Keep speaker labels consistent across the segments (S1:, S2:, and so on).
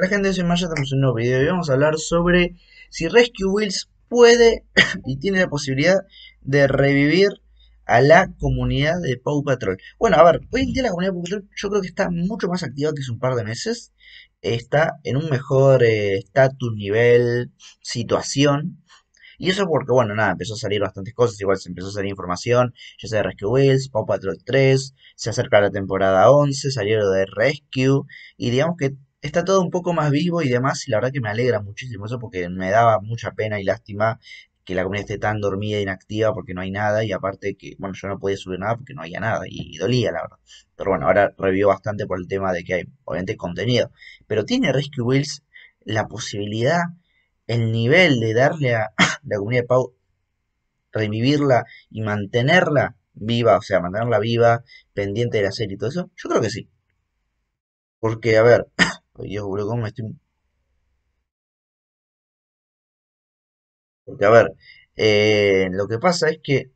S1: La gente, soy Maya, estamos en un nuevo video y vamos a hablar sobre si Rescue Wheels puede y tiene la posibilidad de revivir a la comunidad de Paw Patrol. Bueno, a ver, hoy en día la comunidad de Paw Patrol yo creo que está mucho más activa que hace un par de meses. Está en un mejor eh, estatus, nivel, situación. Y eso porque, bueno, nada, empezó a salir bastantes cosas, igual se empezó a salir información, ya sea de Rescue Wheels, Paw Patrol 3, se acerca la temporada 11, lo de Rescue, y digamos que está todo un poco más vivo y demás, y la verdad que me alegra muchísimo eso porque me daba mucha pena y lástima que la comunidad esté tan dormida e inactiva porque no hay nada y aparte que, bueno, yo no podía subir nada porque no había nada y, dolía, la verdad. Pero bueno, ahora revivió bastante por el tema de que hay, obviamente, contenido. Pero tiene Rescue Wheels la posibilidad, el nivel de darle a la comunidad de Pau, revivirla y mantenerla viva, o sea, mantenerla viva, pendiente de la serie y todo eso. Yo creo que sí. Porque, a ver, yo cómo estoy... Porque, a ver, eh, lo que pasa es que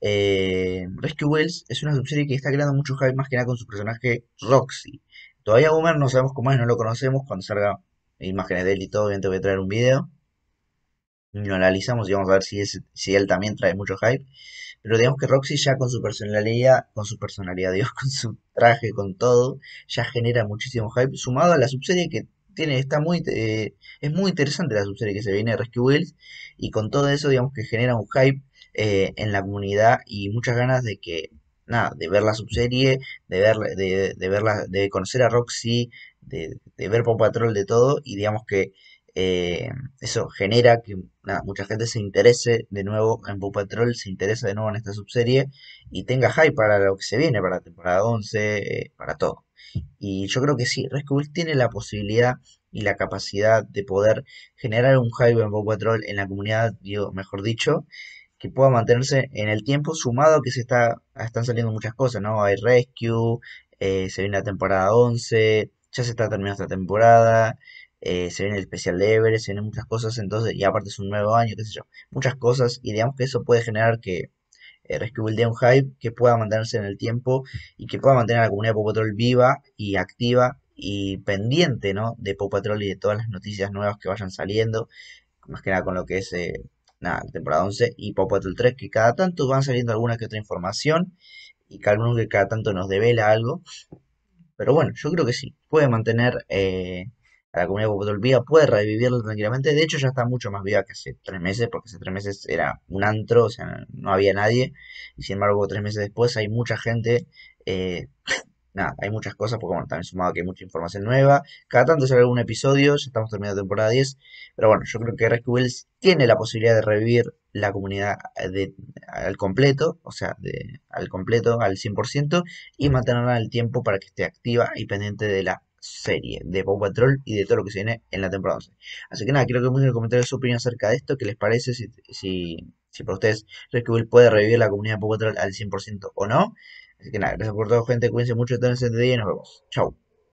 S1: eh, Rescue Wells es una subserie que está creando mucho hype más que nada con su personaje Roxy. Todavía Boomer no sabemos cómo es, no lo conocemos. Cuando salga imágenes de él y todo, obviamente voy a traer un video. Lo analizamos y vamos a ver si, es, si él también trae mucho hype. Pero digamos que Roxy ya con su personalidad, con su personalidad, Dios, con su traje, con todo, ya genera muchísimo hype, sumado a la subserie que tiene, está muy, eh, es muy interesante la subserie que se viene de Rescue Wheels, y con todo eso, digamos que genera un hype eh, en la comunidad y muchas ganas de que, nada, de ver la subserie, de ver, de, de verla, de conocer a Roxy, de, de ver Pop Patrol, de todo, y digamos que eh, eso genera que mucha gente se interese de nuevo en Bow Patrol, se interese de nuevo en esta subserie y tenga hype para lo que se viene, para la temporada 11, eh, para todo. Y yo creo que sí, Rescue tiene la posibilidad y la capacidad de poder generar un hype en Bob Patrol en la comunidad, digo, mejor dicho, que pueda mantenerse en el tiempo sumado que se está están saliendo muchas cosas, ¿no? Hay Rescue, eh, se viene la temporada 11, ya se está terminando esta temporada, eh, se viene el especial de Everest, se vienen muchas cosas, entonces, y aparte es un nuevo año, qué sé yo, muchas cosas, y digamos que eso puede generar que eh, Rescue Build un hype que pueda mantenerse en el tiempo y que pueda mantener a la comunidad de Pop Patrol viva y activa y pendiente, ¿no? De Pop Patrol y de todas las noticias nuevas que vayan saliendo, más que nada con lo que es, eh, la nada, temporada 11 y Pop Patrol 3, que cada tanto van saliendo alguna que otra información y cada uno que cada tanto nos devela algo. Pero bueno, yo creo que sí, puede mantener eh, la comunidad computador viva puede revivirla tranquilamente. De hecho, ya está mucho más viva que hace tres meses, porque hace tres meses era un antro, o sea, no había nadie. Y sin embargo, tres meses después hay mucha gente. Eh, nada, hay muchas cosas, porque bueno, también sumado que hay mucha información nueva. Cada tanto sale algún episodio, ya estamos terminando temporada 10. Pero bueno, yo creo que Rescue tiene la posibilidad de revivir la comunidad al completo, o sea, al completo, al 100%, y mantenerla en el tiempo para que esté activa y pendiente de la serie de Paw Patrol y de todo lo que se viene en la temporada 11. Así que nada, quiero que me dejen comentarios su opinión acerca de esto, qué les parece, si, si, para ustedes que Will puede revivir la comunidad de Paw Patrol al 100% o no. Así que nada, gracias por todo, gente, cuídense mucho, entonces este día y nos vemos. Chau.